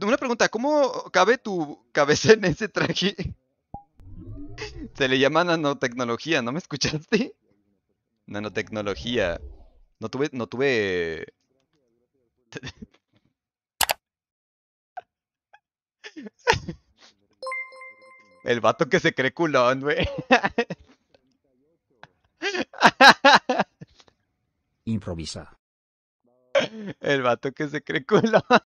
Una pregunta, ¿cómo cabe tu cabeza en ese traje? Se le llama nanotecnología, ¿no me escuchaste? Nanotecnología. No tuve, no tuve... El vato que se cree culón, güey. Improvisa. El vato que se cree culón.